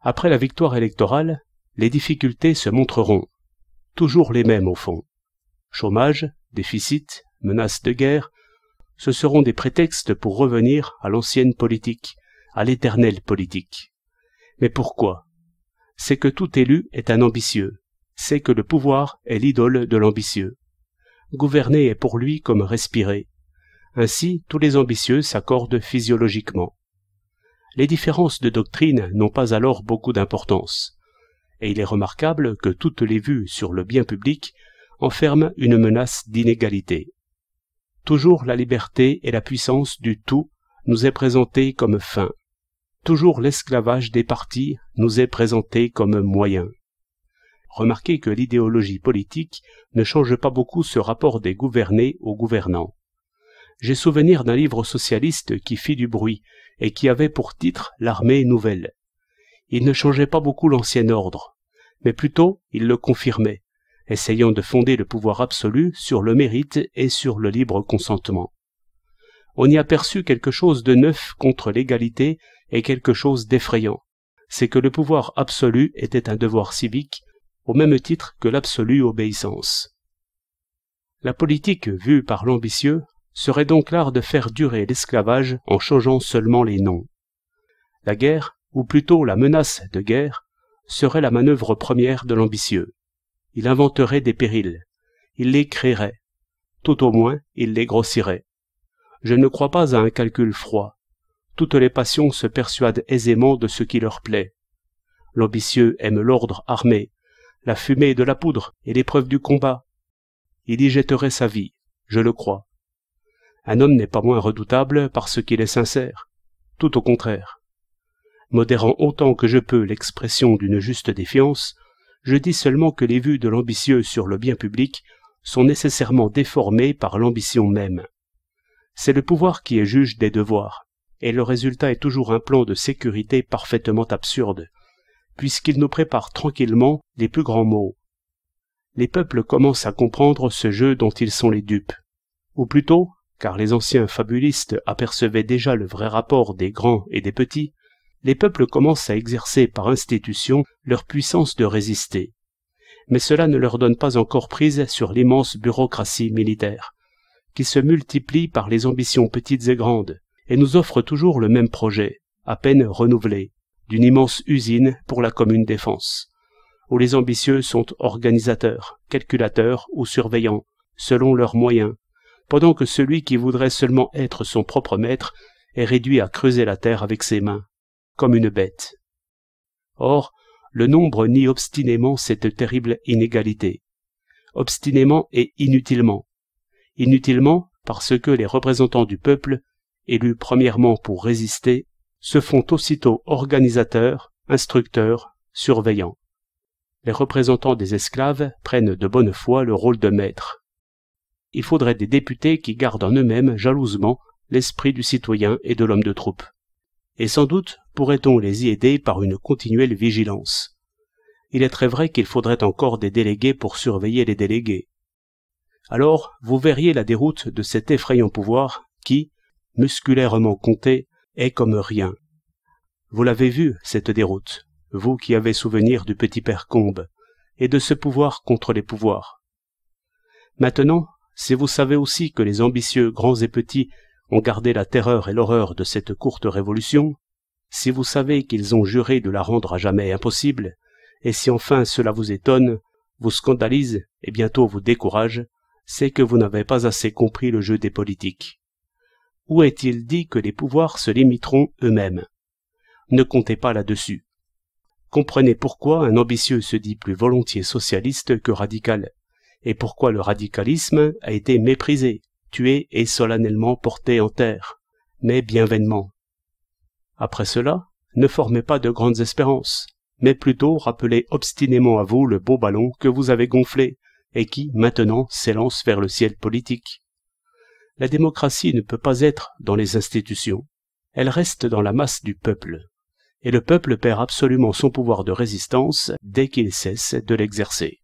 Après la victoire électorale, les difficultés se montreront. Toujours les mêmes au fond. Chômage, déficit, menace de guerre, ce seront des prétextes pour revenir à l'ancienne politique, à l'éternelle politique. Mais pourquoi C'est que tout élu est un ambitieux, c'est que le pouvoir est l'idole de l'ambitieux. Gouverner est pour lui comme respirer. Ainsi tous les ambitieux s'accordent physiologiquement les différences de doctrine n'ont pas alors beaucoup d'importance, et il est remarquable que toutes les vues sur le bien public enferment une menace d'inégalité. Toujours la liberté et la puissance du tout nous est présentée comme fin. Toujours l'esclavage des partis nous est présenté comme moyen. Remarquez que l'idéologie politique ne change pas beaucoup ce rapport des gouvernés aux gouvernants j'ai souvenir d'un livre socialiste qui fit du bruit et qui avait pour titre L'armée nouvelle. Il ne changeait pas beaucoup l'ancien ordre, mais plutôt il le confirmait, essayant de fonder le pouvoir absolu sur le mérite et sur le libre consentement. On y aperçut quelque chose de neuf contre l'égalité et quelque chose d'effrayant. C'est que le pouvoir absolu était un devoir civique, au même titre que l'absolue obéissance. La politique, vue par l'ambitieux, serait donc l'art de faire durer l'esclavage en changeant seulement les noms. La guerre, ou plutôt la menace de guerre, serait la manœuvre première de l'ambitieux. Il inventerait des périls, il les créerait, tout au moins il les grossirait. Je ne crois pas à un calcul froid. Toutes les passions se persuadent aisément de ce qui leur plaît. L'ambitieux aime l'ordre armé, la fumée de la poudre et l'épreuve du combat. Il y jetterait sa vie, je le crois un homme n'est pas moins redoutable parce qu'il est sincère, tout au contraire. Modérant autant que je peux l'expression d'une juste défiance, je dis seulement que les vues de l'ambitieux sur le bien public sont nécessairement déformées par l'ambition même. C'est le pouvoir qui est juge des devoirs, et le résultat est toujours un plan de sécurité parfaitement absurde, puisqu'il nous prépare tranquillement les plus grands maux. Les peuples commencent à comprendre ce jeu dont ils sont les dupes, ou plutôt car les anciens fabulistes apercevaient déjà le vrai rapport des grands et des petits, les peuples commencent à exercer par institution leur puissance de résister. Mais cela ne leur donne pas encore prise sur l'immense bureaucratie militaire, qui se multiplie par les ambitions petites et grandes, et nous offre toujours le même projet, à peine renouvelé, d'une immense usine pour la commune défense, où les ambitieux sont organisateurs, calculateurs ou surveillants, selon leurs moyens, pendant que celui qui voudrait seulement être son propre maître est réduit à creuser la terre avec ses mains, comme une bête. Or, le nombre nie obstinément cette terrible inégalité, obstinément et inutilement. Inutilement parce que les représentants du peuple, élus premièrement pour résister, se font aussitôt organisateurs, instructeurs, surveillants. Les représentants des esclaves prennent de bonne foi le rôle de maître il faudrait des députés qui gardent en eux-mêmes jalousement l'esprit du citoyen et de l'homme de troupe. Et sans doute pourrait-on les y aider par une continuelle vigilance. Il est très vrai qu'il faudrait encore des délégués pour surveiller les délégués. Alors, vous verriez la déroute de cet effrayant pouvoir qui, musculairement compté, est comme rien. Vous l'avez vu, cette déroute, vous qui avez souvenir du petit père Combe, et de ce pouvoir contre les pouvoirs. Maintenant, si vous savez aussi que les ambitieux, grands et petits, ont gardé la terreur et l'horreur de cette courte révolution, si vous savez qu'ils ont juré de la rendre à jamais impossible, et si enfin cela vous étonne, vous scandalise et bientôt vous décourage, c'est que vous n'avez pas assez compris le jeu des politiques. Où est-il dit que les pouvoirs se limiteront eux-mêmes Ne comptez pas là-dessus. Comprenez pourquoi un ambitieux se dit plus volontiers socialiste que radical et pourquoi le radicalisme a été méprisé, tué et solennellement porté en terre, mais bien vainement. Après cela, ne formez pas de grandes espérances, mais plutôt rappelez obstinément à vous le beau ballon que vous avez gonflé, et qui, maintenant, s'élance vers le ciel politique. La démocratie ne peut pas être dans les institutions, elle reste dans la masse du peuple, et le peuple perd absolument son pouvoir de résistance dès qu'il cesse de l'exercer.